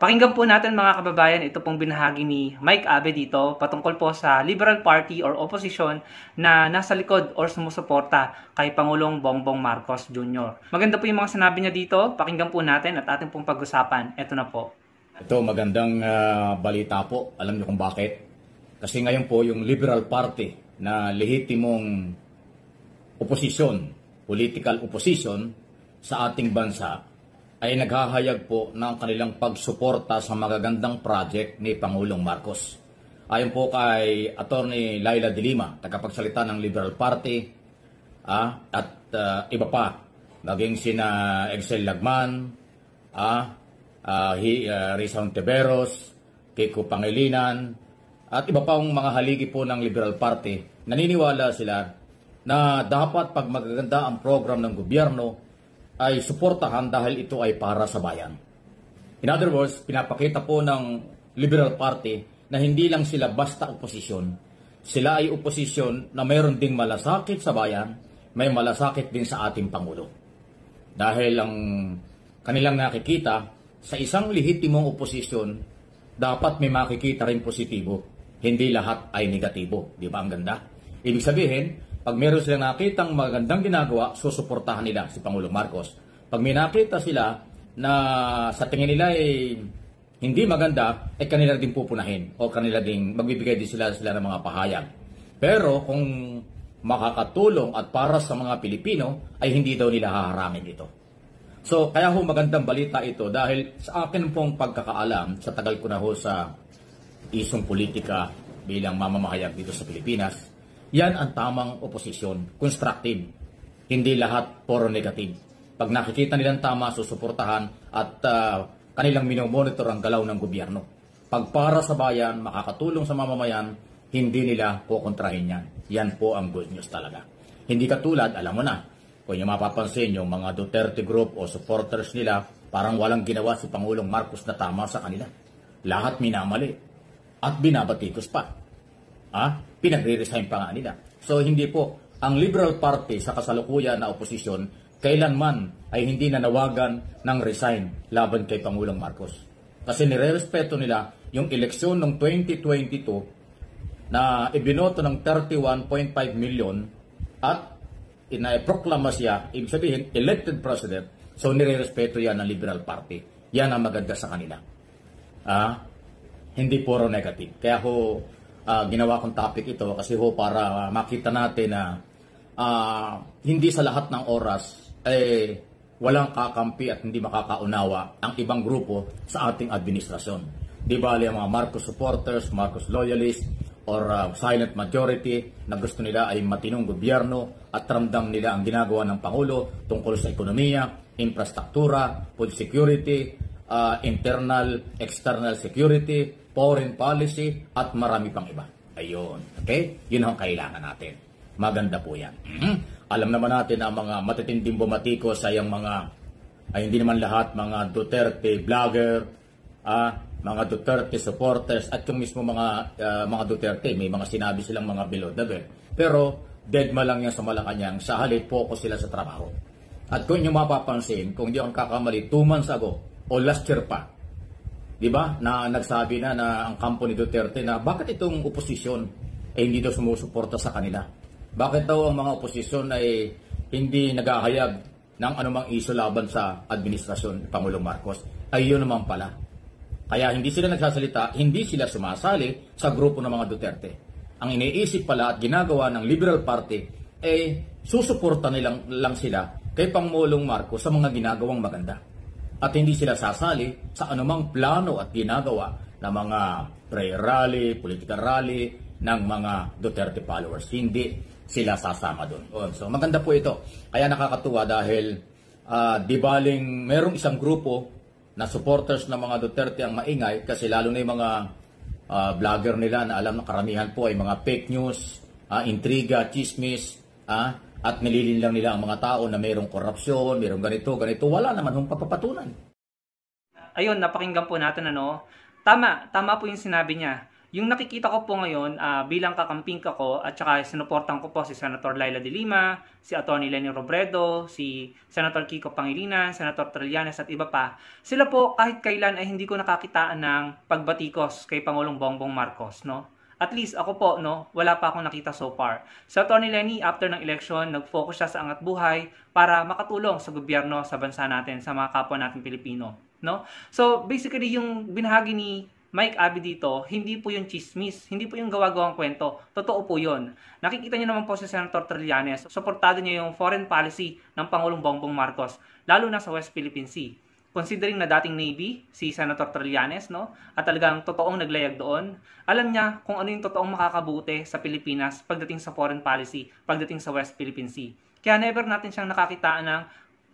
Pakinggan po natin mga kababayan, ito pong binahagi ni Mike Abe dito patungkol po sa Liberal Party or opposition na nasa likod or sumusuporta kay Pangulong Bongbong Marcos Jr. Maganda po yung mga sinabi niya dito, pakinggan po natin at ating pong pag-usapan. Ito na po. Ito magandang uh, balita po, alam niyo kung bakit. Kasi ngayon po yung Liberal Party na lehitimong opposition, political opposition sa ating bansa ay naghahayag po ng kanilang pagsuporta sa magagandang project ni Pangulong Marcos. Ayon po kay Attorney Laila Dilima, tagapagsalita ng Liberal Party ah, at uh, iba pa, naging sina Excel Lagman, ah, ah, uh, ah, Rizon Teberos, Kiko Pangilinan, at iba pang mga haligi po ng Liberal Party, naniniwala sila na dapat pag magaganda ang program ng gobyerno, ay suportahan dahil ito ay para sa bayan. In other words, pinapakita po ng Liberal Party na hindi lang sila basta oposisyon, sila ay oposisyon na mayroon ding malasakit sa bayan, may malasakit din sa ating Pangulo. Dahil ang kanilang nakikita, sa isang lehitimong oposisyon, dapat may makikita rin positibo. Hindi lahat ay negatibo. Di ba ang ganda? Ibig sabihin, pag meron silang nakitang magandang ginagawa, susuportahan nila si Pangulong Marcos. Pag may nakita sila na sa tingin nila ay hindi maganda, ay kanila din pupunahin o kanila din magbibigay din sila sila ng mga pahayag. Pero kung makakatulong at para sa mga Pilipino, ay hindi daw nila haharangin ito. So, kaya ho magandang balita ito dahil sa akin pong pagkakaalam, sa tagal ko na ho sa isong politika bilang mamamahayag dito sa Pilipinas, yan ang tamang oposisyon, constructive. Hindi lahat puro negative. Pag nakikita nilang tama, susuportahan at uh, kanilang minomonitor ang galaw ng gobyerno. Pag para sa bayan, makakatulong sa mamamayan, hindi nila kukontrahin yan. Yan po ang good news talaga. Hindi katulad, alam mo na, kung yung mapapansin yung mga Duterte group o supporters nila, parang walang ginawa si Pangulong Marcos na tama sa kanila. Lahat minamali at binabatikos pa. Ha? Ah, pinagre-resign pa nga nila. So hindi po, ang Liberal Party sa kasalukuyan na oposisyon kailanman ay hindi nanawagan ng resign laban kay Pangulong Marcos. Kasi nirerespeto nila yung eleksyon ng 2022 na ibinoto ng 31.5 million at inaproklama siya, ibig sabihin, elected president. So nirerespeto yan ng Liberal Party. Yan ang maganda sa kanila. Ah, hindi puro negative. Kaya ho, uh, ginawa kong topic ito kasi ho para makita natin na uh, hindi sa lahat ng oras eh walang kakampi at hindi makakaunawa ang ibang grupo sa ating administrasyon. Di ba ang mga Marcos supporters, Marcos loyalists, or uh, silent majority na gusto nila ay matinong gobyerno at ramdam nila ang ginagawa ng Pangulo tungkol sa ekonomiya, infrastruktura, food security, uh, internal, external security, foreign policy, at marami pang iba. Ayun, okay? Yun ang kailangan natin. Maganda po yan. Mm-hmm. Alam naman natin ang mga matitinding bumatikos ay ang mga, ay hindi naman lahat, mga Duterte vlogger, ah, mga Duterte supporters, at yung mismo mga, uh, mga Duterte, may mga sinabi silang mga below the belt. Pero, deadma lang yan sa Malacanang, sa halip, focus sila sa trabaho. At kung nyo mapapansin, kung di akong kakamali, 2 months ago, o last year pa, 'di ba? Na nagsabi na na ang kampo ni Duterte na bakit itong oposisyon ay hindi daw sumusuporta sa kanila? Bakit daw ang mga oposisyon ay hindi nagahayag ng anumang iso laban sa administrasyon ni Pangulong Marcos? Ay yun naman pala. Kaya hindi sila nagsasalita, hindi sila sumasali sa grupo ng mga Duterte. Ang iniisip pala at ginagawa ng Liberal Party ay eh, susuporta nilang lang sila kay Pangulong Marcos sa mga ginagawang maganda at hindi sila sasali sa anumang plano at ginagawa ng mga prayer rally, political rally ng mga Duterte followers. Hindi sila sasama doon. So maganda po ito. Kaya nakakatuwa dahil uh, di baling merong isang grupo na supporters ng mga Duterte ang maingay kasi lalo na yung mga uh, vlogger nila na alam na karamihan po ay mga fake news, uh, intriga, chismis, uh, at nililin lang nila ang mga tao na mayroong korupsyon, mayroong ganito, ganito. Wala naman hong papapatunan. Ayun, napakinggan po natin ano. Tama, tama po yung sinabi niya. Yung nakikita ko po ngayon uh, bilang kakamping ko at saka sinuportan ko po si Senator Laila De Lima, si Atty. Lenny Robredo, si Senator Kiko Pangilinan, Senator Trillanes at iba pa. Sila po kahit kailan ay hindi ko nakakitaan ng pagbatikos kay Pangulong Bongbong Marcos, no? At least ako po, no, wala pa akong nakita so far. Sa so, Tony Lenny, after ng election, nag-focus siya sa angat buhay para makatulong sa gobyerno sa bansa natin, sa mga kapwa natin Pilipino. No? So, basically, yung binahagi ni Mike Abby dito, hindi po yung chismis, hindi po yung gawa-gawang kwento. Totoo po yun. Nakikita niyo naman po si Senator Trillanes, suportado niya yung foreign policy ng Pangulong Bongbong Marcos, lalo na sa West Philippine Sea considering na dating Navy, si Senator Trillanes, no? At talagang totoong naglayag doon. Alam niya kung ano yung totoong makakabuti sa Pilipinas pagdating sa foreign policy, pagdating sa West Philippine Sea. Kaya never natin siyang nakakitaan ng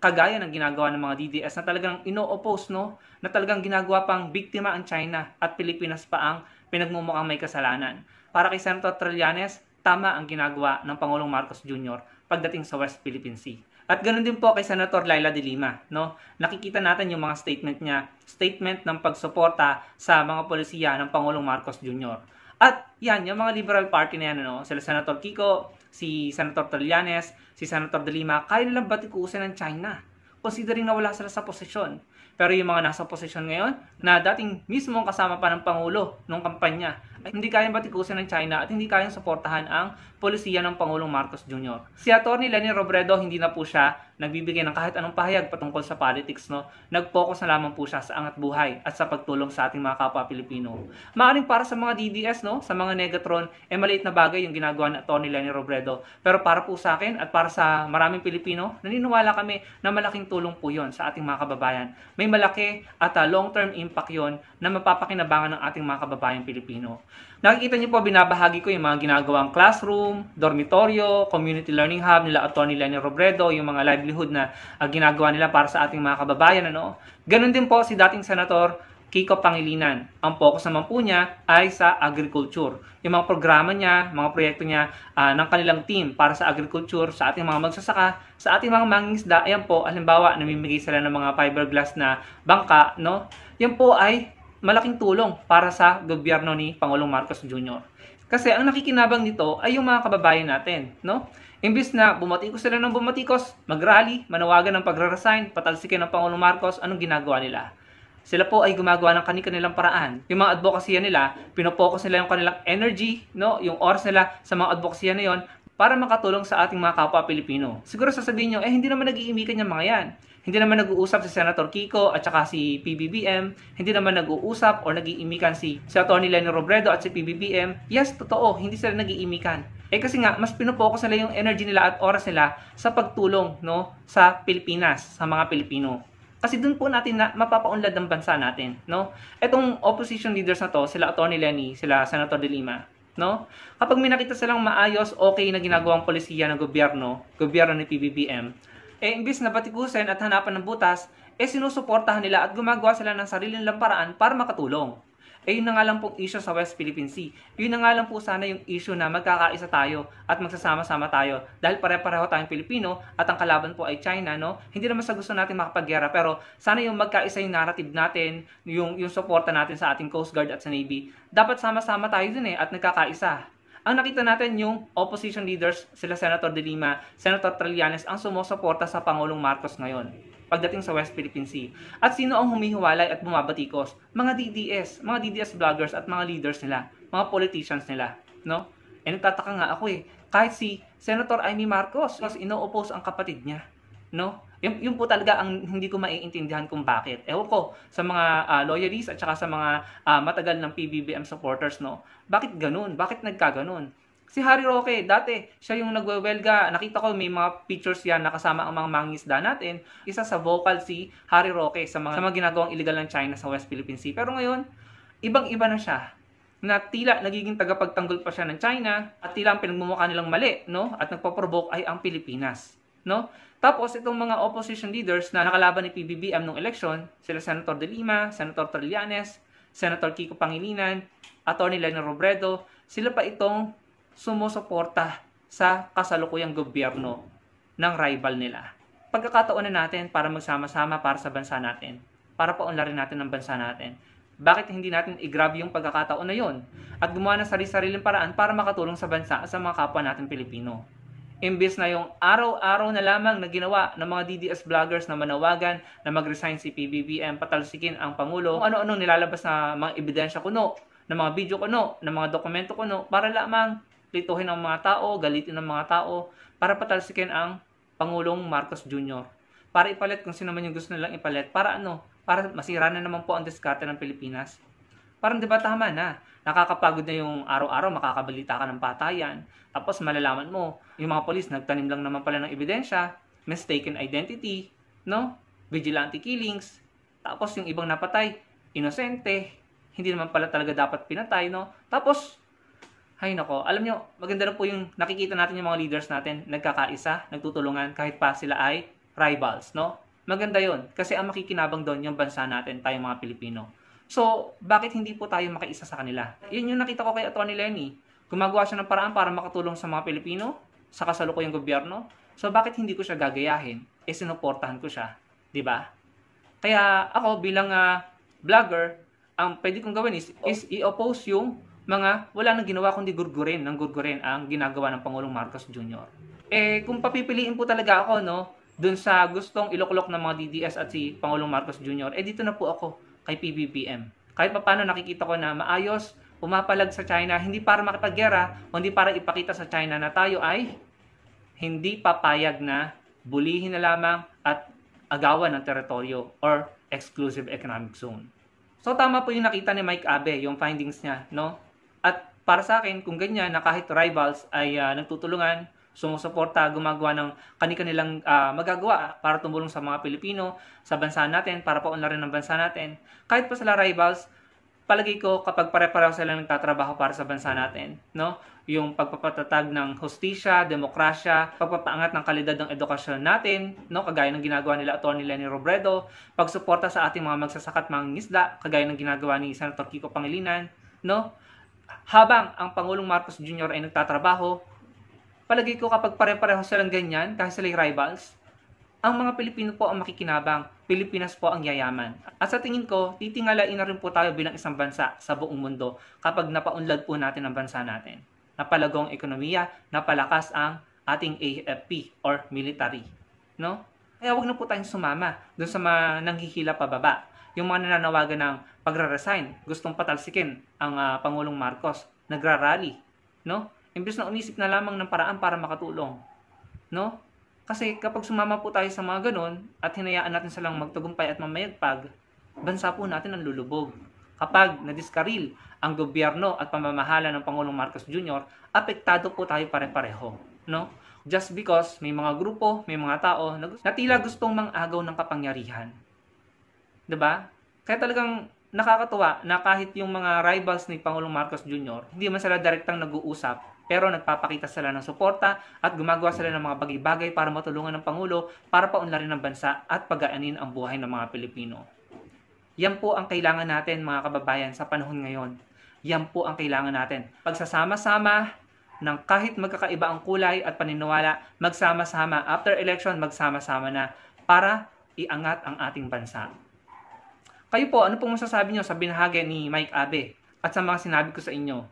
kagaya ng ginagawa ng mga DDS na talagang ino-oppose, no? Na talagang ginagawa pang biktima ang China at Pilipinas pa ang pinagmumukhang may kasalanan. Para kay Senator Trillanes, tama ang ginagawa ng Pangulong Marcos Jr. pagdating sa West Philippine Sea. At ganoon din po kay Senator Laila de Lima, no? Nakikita natin yung mga statement niya, statement ng pagsuporta sa mga polisiya ng Pangulong Marcos Jr. At yan, yung mga liberal party na yan, no? sila Senator Kiko, si Senator Trillanes, si Senator de Lima, kaya nilang batikusin ng China, considering na wala sila sa posisyon. Pero yung mga nasa posisyon ngayon, na dating mismo kasama pa ng Pangulo nung kampanya, ay hindi kayang batikusin ng China at hindi kayang suportahan ang polisiya ng Pangulong Marcos Jr. Si Atty. Lenny Robredo hindi na po siya nagbibigay ng kahit anong pahayag patungkol sa politics, no? Nag-focus na lamang po siya sa angat buhay at sa pagtulong sa ating mga kapwa Pilipino. Maaring para sa mga DDS, no? Sa mga Negatron, eh maliit na bagay yung ginagawa na Tony Lenny Robredo. Pero para po sa akin at para sa maraming Pilipino, naniniwala kami na malaking tulong po yon sa ating mga kababayan. May malaki at uh, long-term impact yon na mapapakinabangan ng ating mga kababayan Pilipino. Nakikita niyo po, binabahagi ko yung mga ginagawang classroom, dormitoryo, community learning hub nila Atty. Lenny Robredo, yung mga livelihood na uh, ginagawa nila para sa ating mga kababayan. Ano? Ganon din po si dating Senator Kiko Pangilinan. Ang focus naman po niya ay sa agriculture. Yung mga programa niya, mga proyekto niya uh, ng kanilang team para sa agriculture, sa ating mga magsasaka, sa ating mga mangingisda, ayan po, halimbawa, namimigay sila ng mga fiberglass na bangka, no? Yan po ay malaking tulong para sa gobyerno ni Pangulong Marcos Jr. Kasi ang nakikinabang nito ay yung mga kababayan natin, no? Imbis na bumatikos sila ng bumatikos, magrally, manawagan ng pagraresign, patalsikin ng Pangulong Marcos, anong ginagawa nila? Sila po ay gumagawa ng kanilang paraan. Yung mga advokasya nila, pinopokus nila yung kanilang energy, no? yung oras nila sa mga advokasya na yon para makatulong sa ating mga kapwa Pilipino. Siguro sasabihin nyo, eh hindi naman nag-iimikan yung mga yan. Hindi naman nag-uusap si Senator Kiko at saka si PBBM. Hindi naman nag-uusap or nag-iimikan si, si Atty. Lenny Robredo at si PBBM. Yes, totoo, hindi sila nag-iimikan. Eh kasi nga, mas pinopokus nila yung energy nila at oras nila sa pagtulong no, sa Pilipinas, sa mga Pilipino. Kasi doon po natin na mapapaunlad ang bansa natin, no? Etong opposition leaders na to, sila Atty. Lenny, sila Senator De Lima, no? Kapag may nakita silang maayos, okay na ginagawang polisiya ng gobyerno, gobyerno ni PBBM, eh imbis na batikusin at hanapan ng butas, eh sinusuportahan nila at gumagawa sila ng sarili nilang paraan para makatulong. Eh yun na nga lang pong issue sa West Philippine Sea. Yun na nga lang po sana yung issue na magkakaisa tayo at magsasama-sama tayo dahil pare-pareho tayong Pilipino at ang kalaban po ay China, no? Hindi naman sa gusto natin makapagyara pero sana yung magkaisa yung narrative natin, yung, yung suporta natin sa ating Coast Guard at sa Navy. Dapat sama-sama tayo dun eh at nagkakaisa. Ang nakita natin yung opposition leaders, sila Senator De Lima, Senator Trillanes, ang sumusuporta sa Pangulong Marcos ngayon pagdating sa West Philippine Sea. At sino ang humihiwalay at bumabatikos? Mga DDS, mga DDS bloggers at mga leaders nila, mga politicians nila, no? Eh nagtataka nga ako eh, kahit si Senator Amy Marcos, kasi ino-oppose ang kapatid niya, no? Yung, yun po talaga ang hindi ko maiintindihan kung bakit. Eh ko sa mga uh, ah, loyalists at saka sa mga uh, matagal ng PBBM supporters, no? Bakit ganoon? Bakit nagkaganon? Si Harry Roque, dati, siya yung nagwewelga. Nakita ko may mga pictures yan nakasama ang mga mangisda natin. Isa sa vocal si Harry Roque sa mga, sa mga ginagawang illegal ng China sa West Philippine Sea. Pero ngayon, ibang-iba na siya na tila nagiging tagapagtanggol pa siya ng China at tila ang pinagmumukha nilang mali no at nagpo-provoke ay ang Pilipinas no tapos, itong mga opposition leaders na nakalaban ni PBBM nung eleksyon, sila Senator De Lima, Senator Trillanes, Senator Kiko Pangilinan, Attorney Lena Robredo, sila pa itong sumusuporta sa kasalukuyang gobyerno ng rival nila. Pagkakataon na natin para magsama-sama para sa bansa natin, para paunlarin natin ang bansa natin. Bakit hindi natin i-grab yung pagkakataon na yon at gumawa ng sarili-sariling paraan para makatulong sa bansa sa mga kapwa natin Pilipino? Imbis na yung araw-araw na lamang na ginawa ng mga DDS vloggers na manawagan na mag-resign si PBBM, patalsikin ang Pangulo, ano-anong nilalabas na mga ebidensya kuno, na mga video kuno, na mga dokumento kuno, para lamang lituhin ang mga tao, galitin ang mga tao, para patalsikin ang Pangulong Marcos Jr. Para ipalit kung sino man yung gusto nilang ipalit, para ano, para masira na naman po ang diskarte ng Pilipinas. Parang 'di ba tama na. Nakakapagod na yung araw-araw makakabalita ka ng patayan. Tapos malalaman mo, yung mga polis nagtanim lang naman pala ng ebidensya, mistaken identity, no? Vigilante killings. Tapos yung ibang napatay, inosente. Hindi naman pala talaga dapat pinatay, no? Tapos ay nako, alam nyo, maganda na po yung nakikita natin yung mga leaders natin, nagkakaisa, nagtutulungan kahit pa sila ay rivals, no? Maganda yon kasi ang makikinabang doon yung bansa natin, tayong mga Pilipino. So, bakit hindi po tayo makaisa sa kanila? Yun yung nakita ko kay Atty. Lenny. Gumagawa siya ng paraan para makatulong sa mga Pilipino, sa kasalukuyang gobyerno. So, bakit hindi ko siya gagayahin? E, sinuportahan ko siya. ba? Diba? Kaya ako bilang uh, vlogger, ang pwede kong gawin is, is i-oppose yung mga wala nang ginawa kundi gurgurin ng gurgurin ang ginagawa ng Pangulong Marcos Jr. Eh, kung papipiliin po talaga ako, no, dun sa gustong iloklok ng mga DDS at si Pangulong Marcos Jr., eh dito na po ako kay PBBM. Kahit paano nakikita ko na maayos, umapalag sa China, hindi para makipaggera, hindi para ipakita sa China na tayo ay hindi papayag na bulihin na lamang at agawan ng teritoryo or exclusive economic zone. So tama po yung nakita ni Mike Abe, yung findings niya, no? At para sa akin, kung ganyan na kahit rivals ay uh, nagtutulungan, sumusuporta, gumagawa ng kani-kanilang uh, magagawa para tumulong sa mga Pilipino, sa bansa natin, para paunlarin ang bansa natin. Kahit pa sila rivals, palagi ko kapag pare-pareho sila nagtatrabaho para sa bansa natin, no? Yung pagpapatatag ng hostisya, demokrasya, pagpapaangat ng kalidad ng edukasyon natin, no? Kagaya ng ginagawa nila Atty. Lenny Robredo, pagsuporta sa ating mga magsasakat mangingisda, kagaya ng ginagawa ni Senator Kiko Pangilinan, no? Habang ang Pangulong Marcos Jr. ay nagtatrabaho, Palagi ko kapag pare-pareho silang ganyan, kahit sila rivals, ang mga Pilipino po ang makikinabang, Pilipinas po ang yayaman. At sa tingin ko, titingalain na rin po tayo bilang isang bansa sa buong mundo kapag napaunlad po natin ang bansa natin. Napalago ang ekonomiya, napalakas ang ating AFP or military. No? Kaya wag na po tayong sumama doon sa mga nanghihila pababa. Yung mga nananawagan ng pagra-resign, gustong patalsikin ang uh, Pangulong Marcos, nagra-rally. No? Imbes na unisip na lamang ng paraan para makatulong. No? Kasi kapag sumama po tayo sa mga ganun at hinayaan natin silang magtagumpay at mamayagpag, bansa po natin ang lulubog. Kapag nadiskaril ang gobyerno at pamamahala ng Pangulong Marcos Jr., apektado po tayo pare-pareho. No? Just because may mga grupo, may mga tao na, na tila gustong mangagaw ng kapangyarihan. ba? Diba? Kaya talagang nakakatuwa na kahit yung mga rivals ni Pangulong Marcos Jr., hindi man sila direktang nag-uusap, pero nagpapakita sila ng suporta at gumagawa sila ng mga bagay-bagay para matulungan ng Pangulo para paunlarin ang bansa at pagaanin ang buhay ng mga Pilipino. Yan po ang kailangan natin mga kababayan sa panahon ngayon. Yan po ang kailangan natin. Pagsasama-sama ng kahit magkakaiba ang kulay at paniniwala, magsama-sama after election, magsama-sama na para iangat ang ating bansa. Kayo po, ano pong masasabi nyo sa binahagi ni Mike Abe at sa mga sinabi ko sa inyo?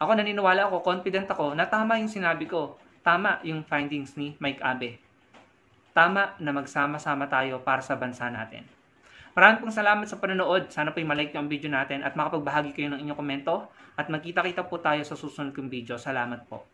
Ako naniniwala ako, confident ako na tama yung sinabi ko. Tama yung findings ni Mike Abe. Tama na magsama-sama tayo para sa bansa natin. Maraming pong salamat sa panonood. Sana po malike niyo ang video natin at makapagbahagi kayo ng inyong komento. At magkita-kita po tayo sa susunod kong video. Salamat po.